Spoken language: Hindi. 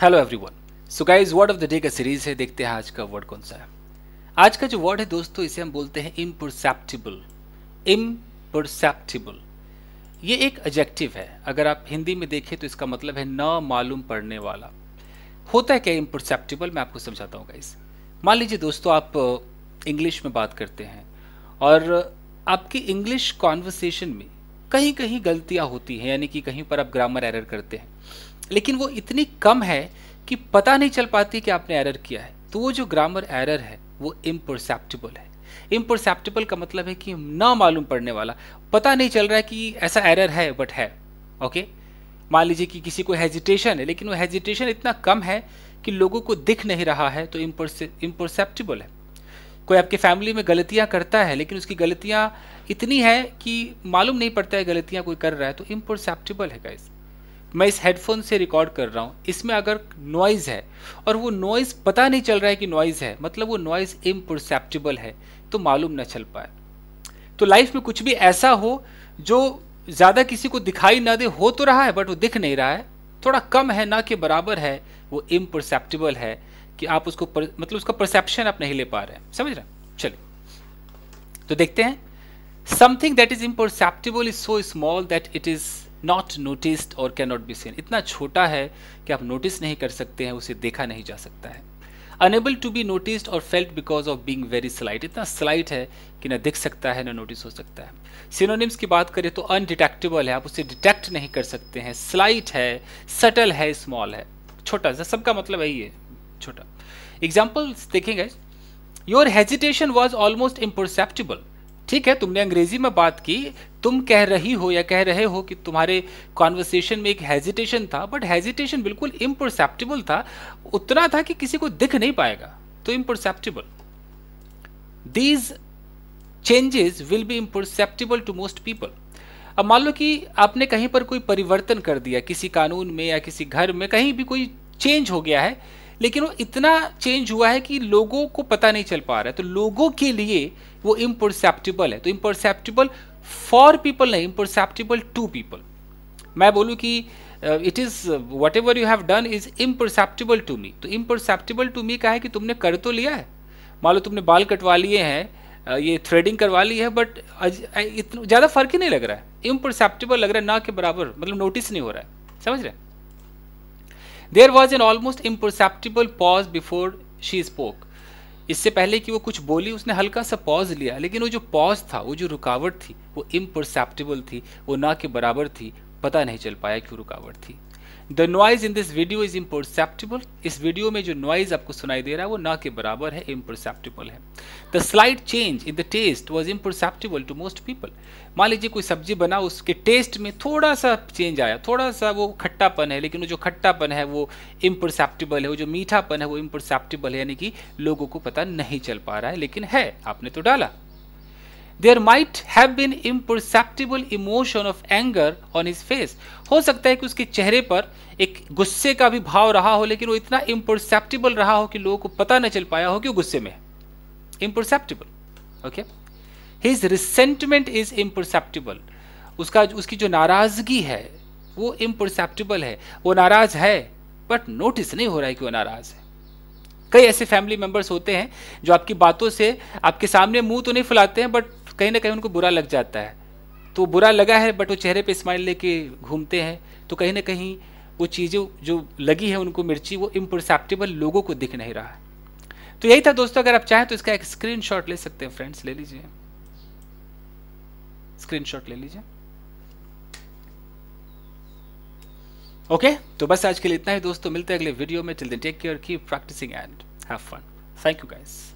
hello everyone so guys word of the day का सीरीज है देखते हैं आज का वर्ड कौन सा है आज का जो वर्ड है दोस्तों इसे हम बोलते हैं इम्परसेप्टिबल इम्परसेप्टिबल ये एक एजेक्टिव है अगर आप हिंदी में देखें तो इसका मतलब है न मालूम पड़ने वाला होता है क्या इम्परसेप्टिबल मैं आपको समझाता हूँ गाइस मान लीजिए दोस्तों आप इंग्लिश में बात करते हैं और आपकी इंग्लिश कॉन्वर्सेशन में कहीं कहीं गलतियाँ होती हैं यानी कि कहीं पर आप ग्रामर एरर करते हैं लेकिन वो इतनी कम है कि पता नहीं चल पाती कि आपने एरर किया है तो वो जो ग्रामर एरर है वो इम्परसेप्टिबल है इम्परसेप्टिबल का मतलब है कि ना मालूम पड़ने वाला पता नहीं चल रहा है कि ऐसा एरर है बट है ओके मान लीजिए कि किसी को हेजिटेशन है लेकिन वो हेजिटेशन इतना कम है कि लोगों को दिख नहीं रहा है तो इम्परसेप्टिबल है कोई आपके फैमिली में गलतियां करता है लेकिन उसकी गलतियां इतनी है कि मालूम नहीं पड़ता है गलतियां कोई कर रहा है तो इम्परसेप्टिबल है गाइज़ मैं इस हेडफोन से रिकॉर्ड कर रहा हूँ इसमें अगर नॉइज़ है और वो नॉइज़ पता नहीं चल रहा है कि नॉइज़ है मतलब वो नॉइज़ इम्परसेप्टेबल है तो मालूम ना चल पाए तो लाइफ में कुछ भी ऐसा हो जो ज़्यादा किसी को दिखाई ना दे हो तो रहा है बट वो दिख नहीं रहा है थोड़ा कम है ना कि बराबर है वो इम्परसेप्टेबल है कि आप उसको पर, मतलब उसका परसेप्शन आप नहीं ले पा रहे हैं समझ रहे हैं चलिए तो देखते हैं something that is imperceptible is so small that it is not noticed और कैन नॉट बी सीन इतना छोटा है कि आप नोटिस नहीं कर सकते हैं उसे देखा नहीं जा सकता है अनेबल टू बी नोटिस्ड और felt because of being very slight इतना स्लाइट है कि ना दिख सकता है ना नोटिस हो सकता है सिनोनिम्स की बात करें तो अनडिटेक्टेबल है आप उसे डिटेक्ट नहीं कर सकते हैं स्लाइट है सटल है स्मॉल है छोटा सा सबका मतलब यही है छोटा एग्जाम्पल्स देखेंगे your hesitation was almost imperceptible ठीक है तुमने अंग्रेजी में बात की तुम कह रही हो या कह रहे हो कि तुम्हारे कॉन्वर्सेशन में एक हेजिटेशन था बट हेजिटेशन बिल्कुल इम्परसेप्टिबल था उतना था कि किसी को दिख नहीं पाएगा तो imperceptible these changes will be imperceptible to most people अब मान लो कि आपने कहीं पर कोई परिवर्तन कर दिया किसी कानून में या किसी घर में कहीं भी कोई चेंज हो गया है लेकिन वो इतना चेंज हुआ है कि लोगों को पता नहीं चल पा रहा है तो लोगों के लिए वो इम्परसेप्टिबल है तो इम्परसेप्टिबल फॉर पीपल नहीं इम्परसेप्टिबल टू पीपल मैं बोलूँ कि it is whatever you have done is imperceptible to me तो इम्परसेप्टिबल टू मी का है कि तुमने कर तो लिया है मान लो तुमने बाल कटवा लिए हैं uh, ये थ्रेडिंग करवा ली है बट इतना ज़्यादा फर्क ही नहीं लग रहा है इम्परसेप्टिबल लग रहा है ना के बराबर मतलब नोटिस नहीं हो रहा है समझ रहे हैं there was an almost imperceptible pause before she spoke इससे पहले कि वो कुछ बोली उसने हल्का सा पॉज लिया लेकिन वो जो पॉज था वो जो रुकावट थी वो इम्परसेप्टिबल थी वो ना के बराबर थी पता नहीं चल पाया क्यों रुकावट थी the noise in this video is imperceptible इस वीडियो में जो नॉइज आपको सुनाई दे रहा है वो ना के बराबर है इम्परसेप्टिबल है the slight change in the test was imperceptible to most people मान लीजिए कोई सब्जी बना उसके टेस्ट में थोड़ा सा चेंज आया थोड़ा सा वो खट्टापन है लेकिन वो जो खट्टापन है वो इम्परसेप्टिबल है वो जो मीठापन है वो इम्परसेप्टिबल है यानी कि लोगों को पता नहीं चल पा रहा है लेकिन है आपने तो डाला there might have been imperceptible emotion of anger on his face हो सकता है कि उसके चेहरे पर एक गुस्से का भी भाव रहा हो लेकिन वो इतना इम्परसेप्टिबल रहा हो कि लोगों को पता न चल पाया हो कि वो गुस्से में है imperceptible okay his resentment is imperceptible उसका उसकी जो नाराजगी है वो इम्परसेप्टिबल है वो नाराज है बट नोटिस नहीं हो रहा है कि वो नाराज है कई ऐसे फैमिली मेम्बर्स होते हैं जो आपकी बातों से आपके सामने मुंह तो नहीं फुलाते हैं बट कहीं ना कहीं उनको बुरा लग जाता है तो बुरा लगा है बट वो चेहरे पे स्माइल लेके घूमते हैं तो कहीं ना कहीं वो चीज़ें जो लगी है उनको मिर्ची वो इम्परसेप्टेबल लोगों को दिख नहीं रहा है तो यही था दोस्तों अगर आप चाहें तो इसका एक स्क्रीनशॉट ले सकते हैं फ्रेंड्स ले लीजिए स्क्रीनशॉट ले लीजिए ओके तो बस आज के लिए इतना ही दोस्तों मिलते हैं अगले वीडियो में till then take care keep practising and have fun thank you guys